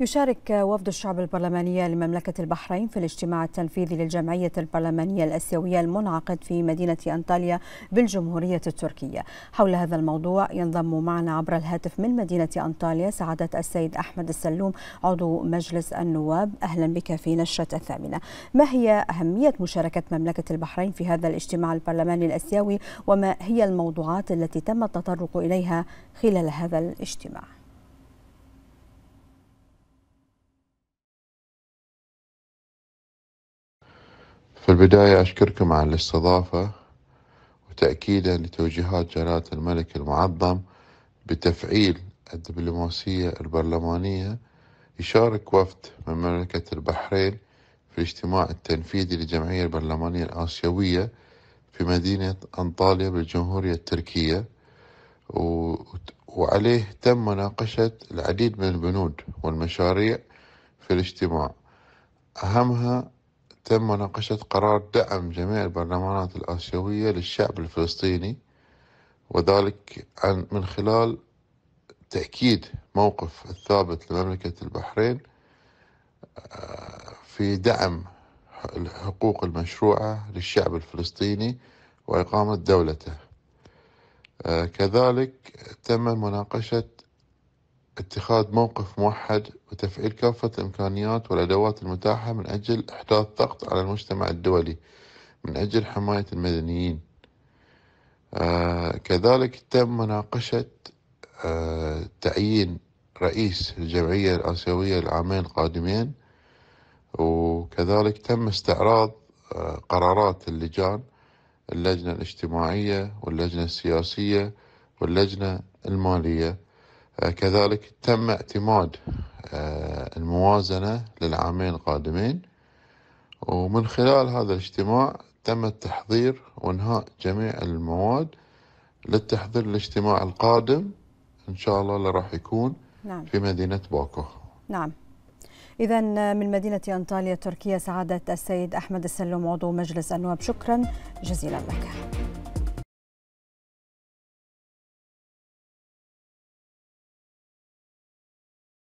يشارك وفد الشعب البرلمانية لمملكة البحرين في الاجتماع التنفيذي للجمعية البرلمانية الأسيوية المنعقد في مدينة أنطاليا بالجمهورية التركية حول هذا الموضوع ينضم معنا عبر الهاتف من مدينة أنطاليا سعادة السيد أحمد السلوم عضو مجلس النواب أهلا بك في نشرة الثامنة ما هي أهمية مشاركة مملكة البحرين في هذا الاجتماع البرلماني الأسيوي وما هي الموضوعات التي تم التطرق إليها خلال هذا الاجتماع؟ في البداية أشكركم على الاستضافة وتأكيدا لتوجيهات جلالة الملك المعظم بتفعيل الدبلوماسية البرلمانية يشارك وفد من مملكة البحرين في الاجتماع التنفيذي للجمعية البرلمانية الآسيوية في مدينة أنطاليا بالجمهورية التركية وعليه تم مناقشة العديد من البنود والمشاريع في الاجتماع أهمها تم مناقشة قرار دعم جميع البرلمانات الآسيوية للشعب الفلسطيني وذلك عن من خلال تأكيد موقف الثابت لمملكة البحرين آه، في دعم الحقوق المشروعة للشعب الفلسطيني وإقامة دولته آه، كذلك تم مناقشة اتخاذ موقف موحد وتفعيل كافة الإمكانيات والأدوات المتاحة من أجل إحداث ضغط على المجتمع الدولي من أجل حماية المدنيين آه كذلك تم مناقشة آه تعيين رئيس الجمعية الآسيوية العامين القادمين وكذلك تم استعراض آه قرارات اللجان اللجنة الاجتماعية واللجنة السياسية واللجنة المالية آه، كذلك تم اعتماد آه، الموازنة للعامين القادمين ومن خلال هذا الاجتماع تم التحضير وانهاء جميع المواد للتحضير للاجتماع القادم ان شاء الله اللي راح يكون نعم. في مدينه باكو. نعم. إذا آه، من مدينة أنطاليا تركيا سعادة السيد أحمد السلم عضو مجلس النواب شكرا جزيلا لك.